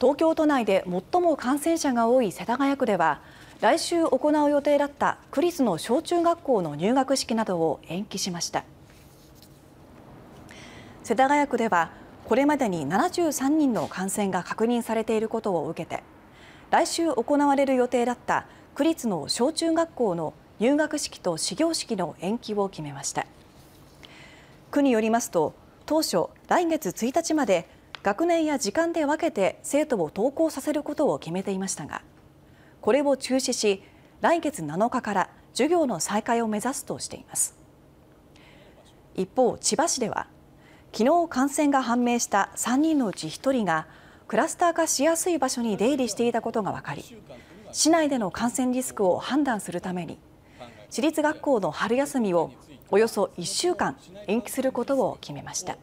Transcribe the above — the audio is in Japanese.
東京都内で最も感染者が多い世田谷区では来週行う予定だった区立の小中学校の入学式などを延期しました世田谷区ではこれまでに73人の感染が確認されていることを受けて来週行われる予定だった区立の小中学校の入学式と始業式の延期を決めました区によりますと当初来月1日まで学年や時間で分けて生徒を登校させることを決めていましたがこれを中止し来月7日から授業の再開を目指すとしています一方千葉市では昨日感染が判明した3人のうち1人がクラスター化しやすい場所に出入りしていたことが分かり市内での感染リスクを判断するために私立学校の春休みをおよそ1週間延期することを決めました。